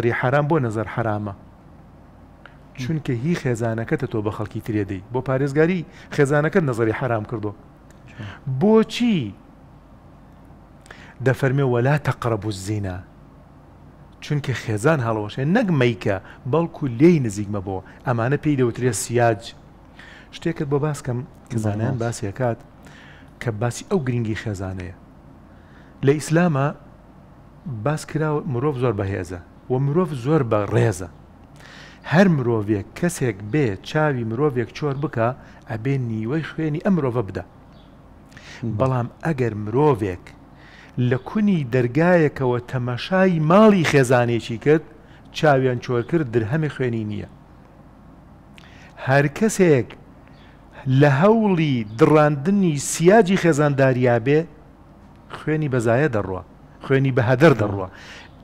ری حرام بۆ نظر حرامە چونکە هی خێزانەکەتە تۆ بە خەڵکی ترێدەی بۆ پارێزگاری خێزانەکە نظری حرام کردو بۆچی دەفەرمێ وەلا تەقرەبوو زینا چونکە خێزان هەڵەوەشێ نەگمەیکە بەڵکو لێی نزیک مەبەوە ئەمانە پێی دەوترێ سیاج شتێکت بۆ باسکەم کزانیان باسیەکات کە باسی ئەو گرنگی خێزانەیە لە ئیسلامە باس کرا مرۆڤ زۆر بەهێزە و مرۆڤ زۆر بە ڕێزە هەر مرۆڤێک کەسێک بێ چاوی مرۆڤێک چۆر بکە ئەبێ نیوەی خوێنی ئەم مرۆڤە بدە بەڵام ئەگەر مرۆڤێک لە کونی دەرگایەکەوە تەمەشای ماڵی خێزانێکی کرد چاویان چۆر کرد درهەمی خوێنی نییە هەر کەسێک لە هەوڵی دڕاندنی سیاجی خێزانداریابێ خوێنی بەزایە دەڕوە خوێنی بەهدەر دەڕوە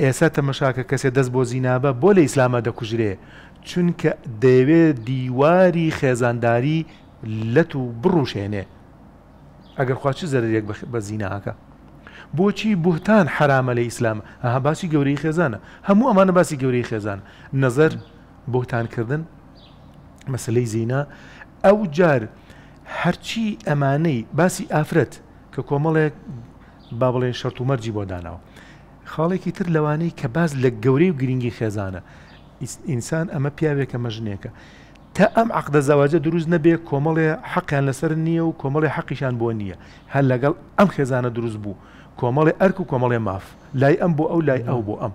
ئێستا تەمەشاکە کەسێ دەست بۆ زینابە بۆ لە ئیسلامە دەکوژرێ چونکە دەیەوێت دیواری خێزانداری لەت و بڕوشێنێ ئەگەر خواچ زەرێک بە زیناکە بۆچی بوهتان حرامە لە ئیسلام ئەها باسی گەورەی خێزانە هەموو ئەمانە باسی گەورەی خێزان نەزەر بۆتانکردن مەسلەی زینا ئەو جار هەرچی ئەمانەی باسی ئافرەت کە کۆمەڵێک با بڵێ شەرت و مەرجی بۆ داناوە خاڵێکی تر لەوانەیە کە باز لە گەورەی و گرنگی خێزانە ئینسان ئەمە پیاوێکە مەژنێکە تا ئەم عقدە زەواجە دروست نەبێ کۆمەڵێ حەقیان لەسەر نییە و کۆمەڵی حەقیشان بۆ نییە هەر لەگەڵ ئەم خێزانە دروست بوو کۆمەڵی ئەرک و کۆمەڵێ ماف لای ئەم بۆ ئەو لای ئەو بۆ ئەم